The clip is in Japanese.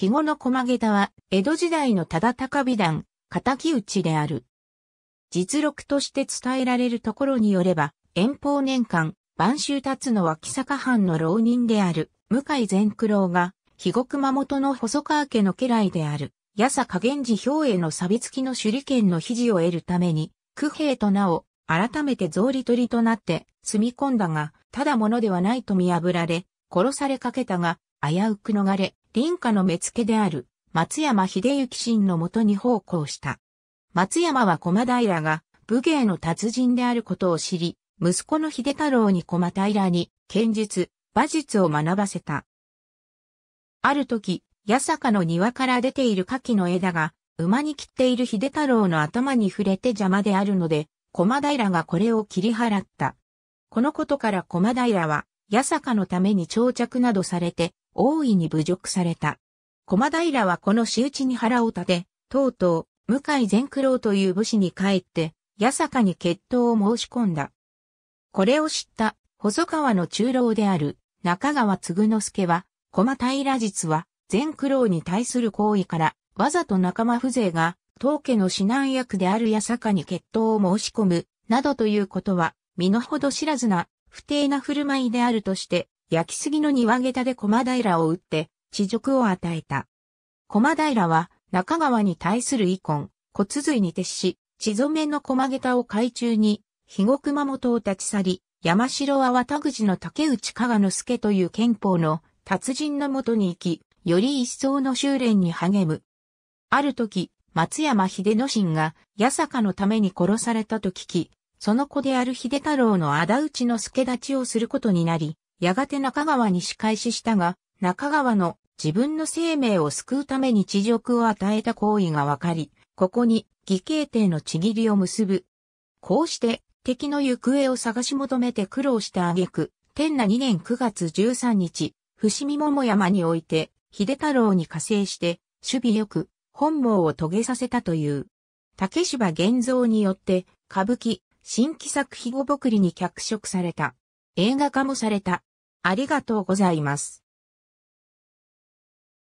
肥後の駒下駄は、江戸時代の忠高美談、仇討ちである。実録として伝えられるところによれば、遠方年間、晩秋つの脇坂藩の浪人である、向井善九郎が、肥後熊本の細川家の家来である、八坂源氏兵衛の錆付きの手裏剣の肘を得るために、九兵と名を、改めて草履取りとなって住み込んだが、ただものではないと見破られ、殺されかけたが、危うく逃れ、林家の目付である松山秀幸信のもとに奉公した。松山は駒平が武芸の達人であることを知り、息子の秀太郎に駒平に剣術、馬術を学ばせた。ある時、八坂の庭から出ている蠣の枝が、馬に切っている秀太郎の頭に触れて邪魔であるので、駒平がこれを切り払った。このことから駒平は、八坂のために長着などされて、大いに侮辱された。駒平はこの仕打ちに腹を立て、とうとう、向井善九郎という武士に帰って、八坂に決闘を申し込んだ。これを知った、細川の中老である、中川継之助は、駒平実は、善九郎に対する行為から、わざと仲間風情が、当家の指南役である八坂に決闘を申し込む、などということは、身の程知らずな、不定な振る舞いであるとして、焼きすぎの庭下で駒平を打って、地軸を与えた。駒平は、中川に対する遺恨、骨髄に徹し、地染めの駒下を海中に、肥後熊本を立ち去り、山城は綿口の竹内加賀之助という憲法の達人のもとに行き、より一層の修練に励む。ある時、松山秀之進が、八坂のために殺されたと聞き、その子である秀太郎の仇討ちの助立ちをすることになり、やがて中川に仕返ししたが、中川の自分の生命を救うために地辱を与えた行為がわかり、ここに義兄弟のちぎりを結ぶ。こうして敵の行方を探し求めて苦労した挙句、天那2年9月13日、伏見桃山において、秀太郎に加勢して、守備よく、本望を遂げさせたという。竹芝玄造によって、歌舞伎、新規作肥後ぼくりに脚色された。映画化もされた。ありがとうございます。